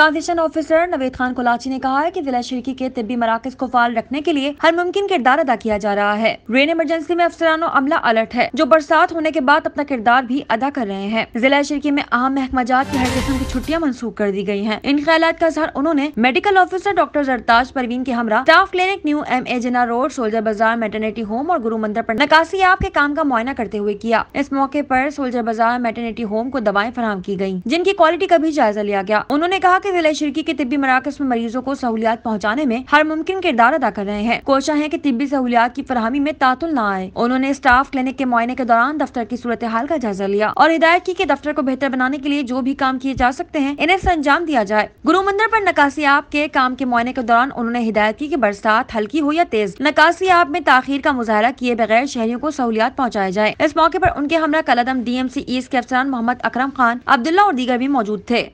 transition officer Naved Khan Kolachi ने कहा है कि जिला शिरकी के तिब्बी मराकज को फाल रखने के लिए हर मुमकिन किरदार अदा किया जा रहा है रेन इमरजेंसी में अफसरान अमला अलर्ट है जो बरसात होने के बाद अपना किरदार भी अदा कर रहे हैं जिला शिरकी में अहम महकमाजात की हर किस्म की छुट्टियाँ मनसूख कर दी गयी है इन ख्याल का असर उन्होंने medical officer doctor Zartaj Parveen के हमरा staff clinic new M A Jinnah road soldier Bazaar maternity home और गुरु मंदिर आरोप नकासी आप के काम का मुआयना करते हुए किया इस मौके आरोप सोल्जर बाजार मेटर्निटी होम को दवाएं फराम की गयी जिनकी क्वालिटी का भी जायजा लिया गया उन्होंने कहा की के विलय शिरकी के तिब्बी मराकज में मरीजों को सहूलियात पहुँचाने में हर मुमकिन किरदार अदा कर रहे हैं कोशा है की तिब्बी सहूलियात की फरहमी में तातुल न आए उन्होंने स्टाफ क्लिनिक के मुआयने के दौरान दफ्तर की सूरत हाल का जायजा लिया और हिदायत की दफ्तर को बेहतर बनाने के लिए जो भी काम किए जा सकते हैं इन्हें संजाम दिया जाए गुरु मंदिर आरोप नकासी आप के काम के मुआयने के दौरान उन्होंने हिदायत की बरसात हल्की हो या तेज नकासी आप में ताखिर का मुजाहरा किए बगैर शहरियों को सहूलियात पहुँचाया जाए इस मौके आरोप उनके हमरा कलदम डी एम सी ईस्ट के अफसरान मोहम्मद अक्रम खान अब्दुल्ला और दीगर भी मौजूद थे